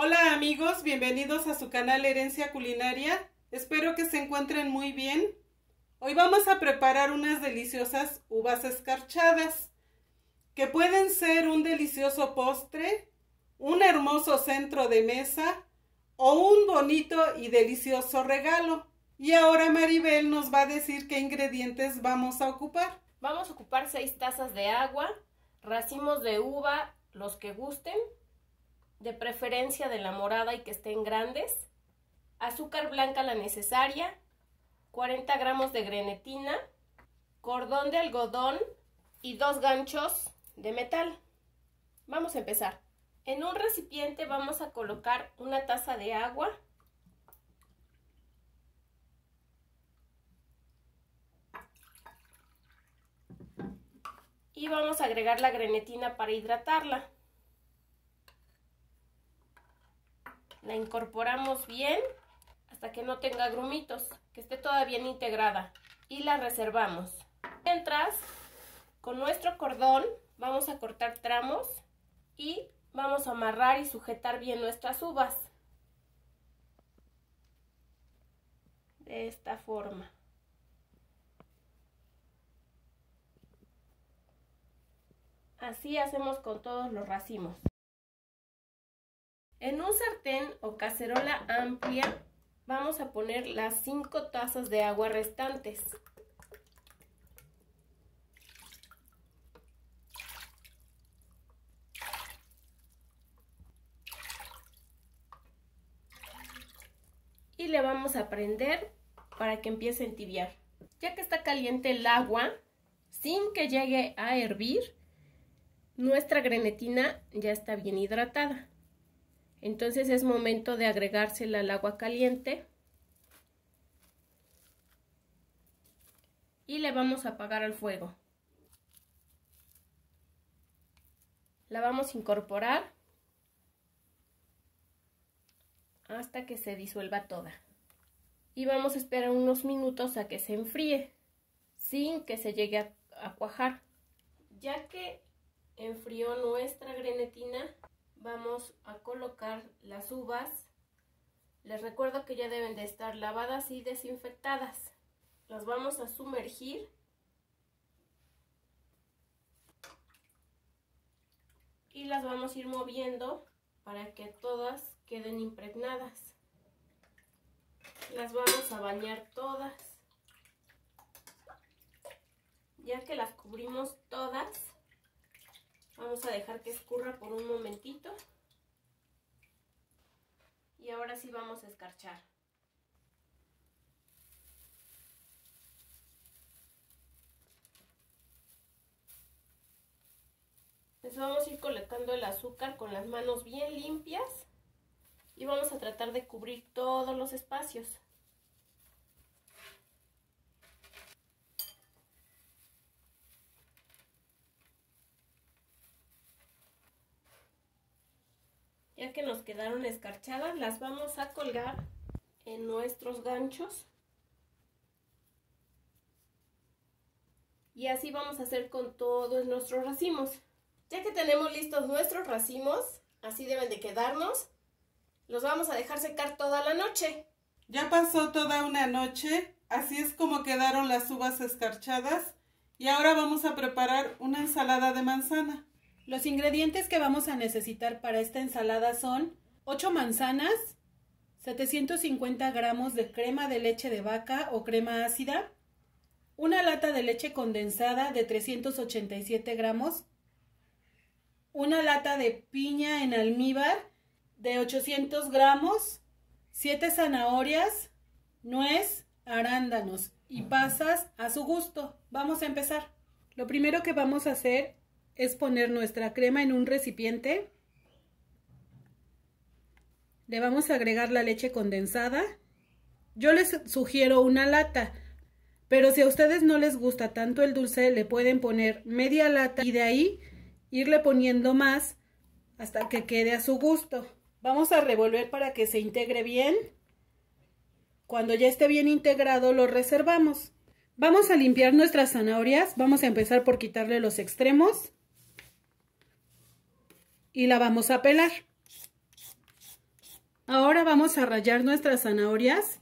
Hola amigos, bienvenidos a su canal Herencia Culinaria. Espero que se encuentren muy bien. Hoy vamos a preparar unas deliciosas uvas escarchadas que pueden ser un delicioso postre, un hermoso centro de mesa o un bonito y delicioso regalo. Y ahora Maribel nos va a decir qué ingredientes vamos a ocupar. Vamos a ocupar 6 tazas de agua, racimos de uva, los que gusten, de preferencia de la morada y que estén grandes, azúcar blanca la necesaria, 40 gramos de grenetina, cordón de algodón y dos ganchos de metal. Vamos a empezar. En un recipiente vamos a colocar una taza de agua, y vamos a agregar la grenetina para hidratarla. La incorporamos bien hasta que no tenga grumitos, que esté toda bien integrada y la reservamos. Mientras, con nuestro cordón vamos a cortar tramos y vamos a amarrar y sujetar bien nuestras uvas. De esta forma. Así hacemos con todos los racimos. En un sartén o cacerola amplia vamos a poner las 5 tazas de agua restantes. Y le vamos a prender para que empiece a entibiar. Ya que está caliente el agua, sin que llegue a hervir, nuestra grenetina ya está bien hidratada. Entonces es momento de agregársela al agua caliente. Y le vamos a apagar al fuego. La vamos a incorporar hasta que se disuelva toda. Y vamos a esperar unos minutos a que se enfríe sin que se llegue a, a cuajar. Ya que enfrió nuestra grenetina, vamos a colocar las uvas. Les recuerdo que ya deben de estar lavadas y desinfectadas. Las vamos a sumergir. Y las vamos a ir moviendo para que todas queden impregnadas. Las vamos a bañar todas. Ya que las cubrimos todas, Vamos a dejar que escurra por un momentito. Y ahora sí vamos a escarchar. Entonces vamos a ir colectando el azúcar con las manos bien limpias y vamos a tratar de cubrir todos los espacios. Ya que nos quedaron escarchadas, las vamos a colgar en nuestros ganchos. Y así vamos a hacer con todos nuestros racimos. Ya que tenemos listos nuestros racimos, así deben de quedarnos, los vamos a dejar secar toda la noche. Ya pasó toda una noche, así es como quedaron las uvas escarchadas y ahora vamos a preparar una ensalada de manzana. Los ingredientes que vamos a necesitar para esta ensalada son 8 manzanas, 750 gramos de crema de leche de vaca o crema ácida, una lata de leche condensada de 387 gramos, una lata de piña en almíbar de 800 gramos, 7 zanahorias, nuez, arándanos y pasas a su gusto. Vamos a empezar. Lo primero que vamos a hacer es poner nuestra crema en un recipiente. Le vamos a agregar la leche condensada. Yo les sugiero una lata, pero si a ustedes no les gusta tanto el dulce, le pueden poner media lata y de ahí irle poniendo más hasta que quede a su gusto. Vamos a revolver para que se integre bien. Cuando ya esté bien integrado, lo reservamos. Vamos a limpiar nuestras zanahorias. Vamos a empezar por quitarle los extremos y la vamos a pelar. Ahora vamos a rayar nuestras zanahorias.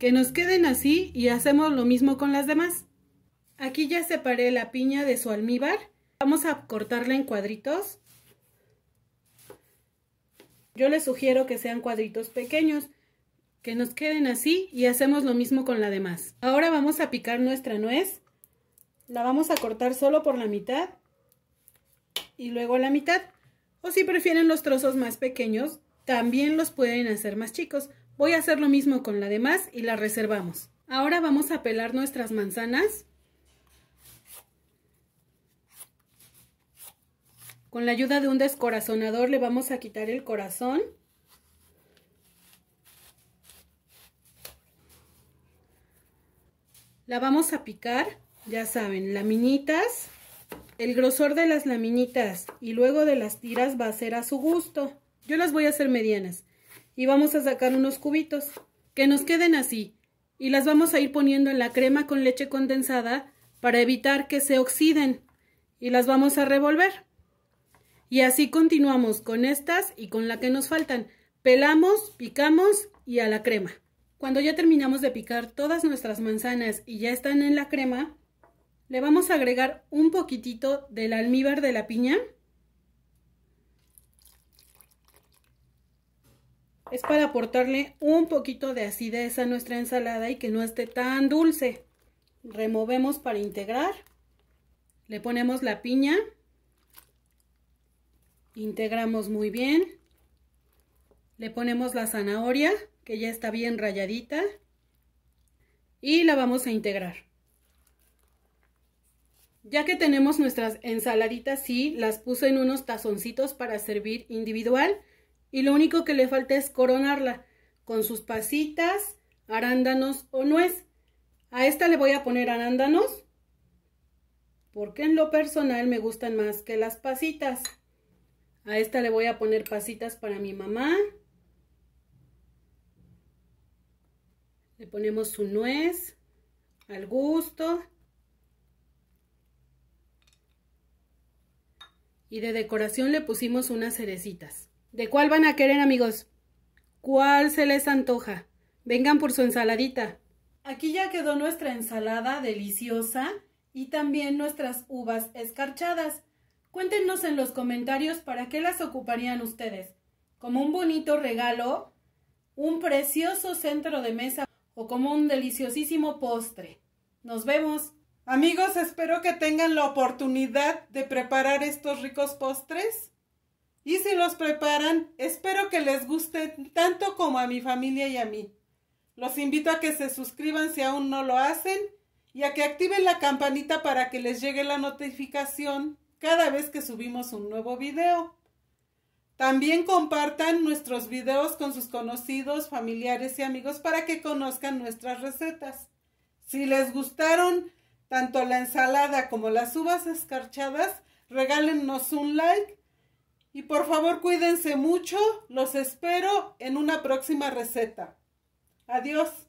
Que nos queden así y hacemos lo mismo con las demás. Aquí ya separé la piña de su almíbar. Vamos a cortarla en cuadritos. Yo les sugiero que sean cuadritos pequeños que nos queden así y hacemos lo mismo con la demás. Ahora vamos a picar nuestra nuez, la vamos a cortar solo por la mitad y luego la mitad. O si prefieren los trozos más pequeños, también los pueden hacer más chicos. Voy a hacer lo mismo con la demás y la reservamos. Ahora vamos a pelar nuestras manzanas. Con la ayuda de un descorazonador le vamos a quitar el corazón. La vamos a picar, ya saben, laminitas. El grosor de las laminitas y luego de las tiras va a ser a su gusto. Yo las voy a hacer medianas. Y vamos a sacar unos cubitos, que nos queden así. Y las vamos a ir poniendo en la crema con leche condensada para evitar que se oxiden. Y las vamos a revolver. Y así continuamos con estas y con la que nos faltan. Pelamos, picamos y a la crema. Cuando ya terminamos de picar todas nuestras manzanas y ya están en la crema, le vamos a agregar un poquitito del almíbar de la piña. Es para aportarle un poquito de acidez a nuestra ensalada y que no esté tan dulce. Removemos para integrar. Le ponemos la piña. Integramos muy bien. Le ponemos la zanahoria, que ya está bien rayadita, y la vamos a integrar. Ya que tenemos nuestras ensaladitas, sí, las puse en unos tazoncitos para servir individual y lo único que le falta es coronarla con sus pasitas, arándanos o nuez. A esta le voy a poner arándanos porque en lo personal me gustan más que las pasitas. A esta le voy a poner pasitas para mi mamá. Le ponemos su nuez al gusto. Y de decoración le pusimos unas cerecitas. ¿De cuál van a querer, amigos? ¿Cuál se les antoja? Vengan por su ensaladita. Aquí ya quedó nuestra ensalada deliciosa y también nuestras uvas escarchadas. Cuéntenos en los comentarios para qué las ocuparían ustedes. Como un bonito regalo, un precioso centro de mesa o como un deliciosísimo postre. Nos vemos. Amigos, espero que tengan la oportunidad de preparar estos ricos postres. Y si los preparan, espero que les guste tanto como a mi familia y a mí. Los invito a que se suscriban si aún no lo hacen y a que activen la campanita para que les llegue la notificación cada vez que subimos un nuevo video. También compartan nuestros videos con sus conocidos, familiares y amigos para que conozcan nuestras recetas. Si les gustaron tanto la ensalada como las uvas escarchadas, regálennos un like y por favor cuídense mucho. Los espero en una próxima receta. Adiós.